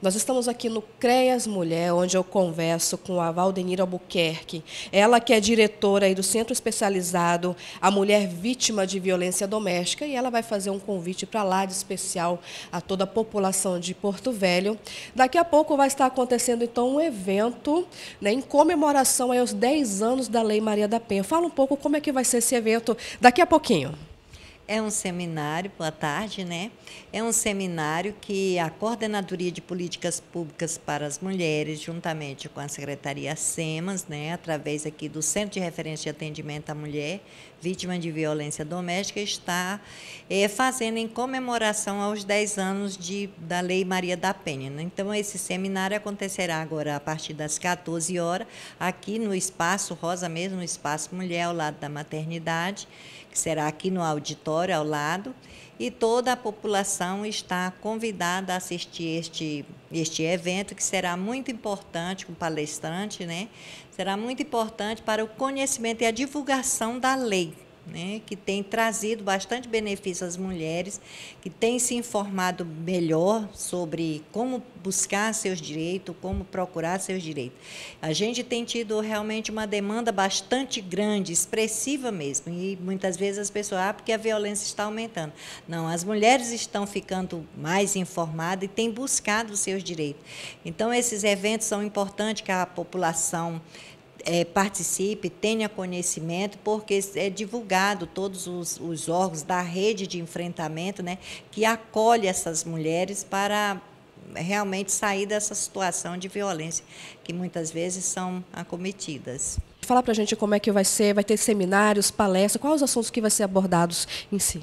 Nós estamos aqui no CREAS Mulher, onde eu converso com a Valdenira Albuquerque. Ela que é diretora do Centro Especializado A Mulher Vítima de Violência Doméstica e ela vai fazer um convite para lá de especial a toda a população de Porto Velho. Daqui a pouco vai estar acontecendo então um evento né, em comemoração aos 10 anos da Lei Maria da Penha. Fala um pouco como é que vai ser esse evento daqui a pouquinho. É um seminário, boa tarde, né? É um seminário que a Coordenadoria de Políticas Públicas para as Mulheres, juntamente com a Secretaria SEMAS, né, através aqui do Centro de Referência de Atendimento à Mulher Vítima de Violência Doméstica, está é, fazendo em comemoração aos 10 anos de, da Lei Maria da Penha. Né? Então, esse seminário acontecerá agora a partir das 14 horas, aqui no Espaço Rosa mesmo, no Espaço Mulher, ao lado da maternidade, que será aqui no auditório auditório ao lado e toda a população está convidada a assistir este, este evento, que será muito importante, com o palestrante, né? Será muito importante para o conhecimento e a divulgação da lei né, que tem trazido bastante benefício às mulheres, que tem se informado melhor sobre como buscar seus direitos, como procurar seus direitos. A gente tem tido realmente uma demanda bastante grande, expressiva mesmo, e muitas vezes as pessoas, ah, porque a violência está aumentando. Não, as mulheres estão ficando mais informadas e têm buscado seus direitos. Então, esses eventos são importantes que a população é, participe, tenha conhecimento, porque é divulgado todos os, os, órgãos da rede de enfrentamento né, que acolhe essas mulheres para realmente sair dessa situação de violência que muitas vezes são acometidas. Fala para a gente como é que vai ser, vai ter seminários, palestras, quais os assuntos que vão ser abordados em si?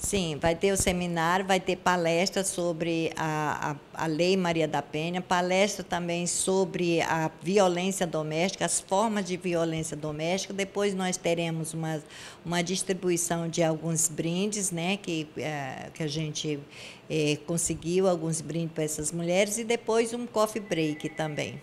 Sim, vai ter o seminário, vai ter palestra sobre a, a, a, Lei Maria da Penha, palestra também sobre a violência doméstica, as formas de violência doméstica. Depois nós teremos uma, uma distribuição de alguns brindes, né, que, é, que a gente é, conseguiu alguns brindes para essas mulheres, e depois um coffee break também.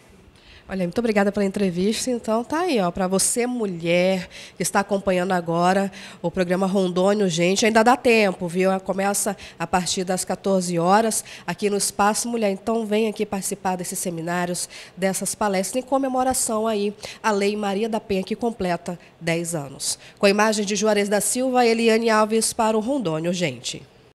Olha, muito obrigada pela entrevista. Então, tá aí, ó, para você mulher que está acompanhando agora o programa Rondônio, gente, ainda dá tempo, viu? Começa a partir das 14 horas aqui no Espaço Mulher. Então, vem aqui participar desses seminários, dessas palestras em comemoração aí à Lei Maria da Penha que completa 10 anos. Com a imagem de Juarez da Silva, Eliane Alves para o Rondônio, gente.